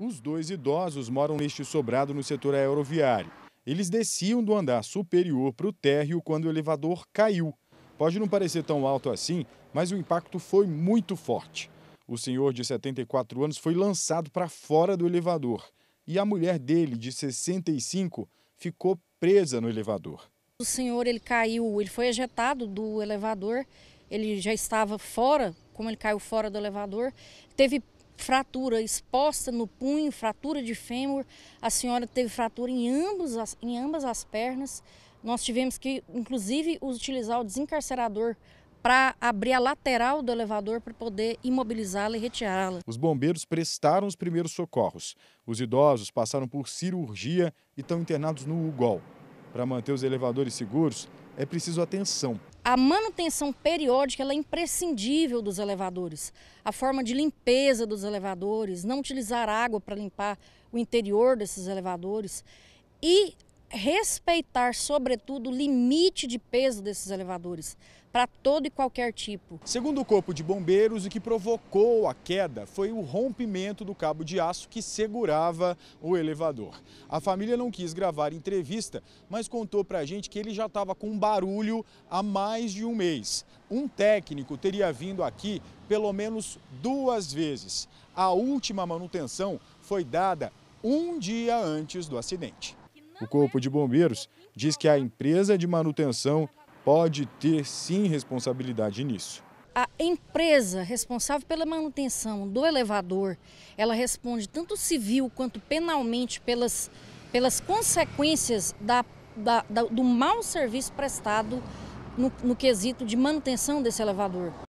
Os dois idosos moram neste sobrado no setor aeroviário. Eles desciam do andar superior para o térreo quando o elevador caiu. Pode não parecer tão alto assim, mas o impacto foi muito forte. O senhor de 74 anos foi lançado para fora do elevador e a mulher dele, de 65, ficou presa no elevador. O senhor ele caiu, ele foi ejetado do elevador, ele já estava fora, como ele caiu fora do elevador, teve fratura exposta no punho, fratura de fêmur. A senhora teve fratura em, ambos as, em ambas as pernas. Nós tivemos que, inclusive, utilizar o desencarcerador para abrir a lateral do elevador para poder imobilizá-la e retirá-la. Os bombeiros prestaram os primeiros socorros. Os idosos passaram por cirurgia e estão internados no UGOL. Para manter os elevadores seguros, é preciso atenção a manutenção periódica é imprescindível dos elevadores. A forma de limpeza dos elevadores, não utilizar água para limpar o interior desses elevadores e respeitar, sobretudo, o limite de peso desses elevadores para todo e qualquer tipo. Segundo o Corpo de Bombeiros, o que provocou a queda foi o rompimento do cabo de aço que segurava o elevador. A família não quis gravar entrevista, mas contou para a gente que ele já estava com barulho há mais de um mês. Um técnico teria vindo aqui pelo menos duas vezes. A última manutenção foi dada um dia antes do acidente. O Corpo de Bombeiros diz que a empresa de manutenção pode ter sim responsabilidade nisso. A empresa responsável pela manutenção do elevador, ela responde tanto civil quanto penalmente pelas, pelas consequências da, da, da do mau serviço prestado no, no quesito de manutenção desse elevador.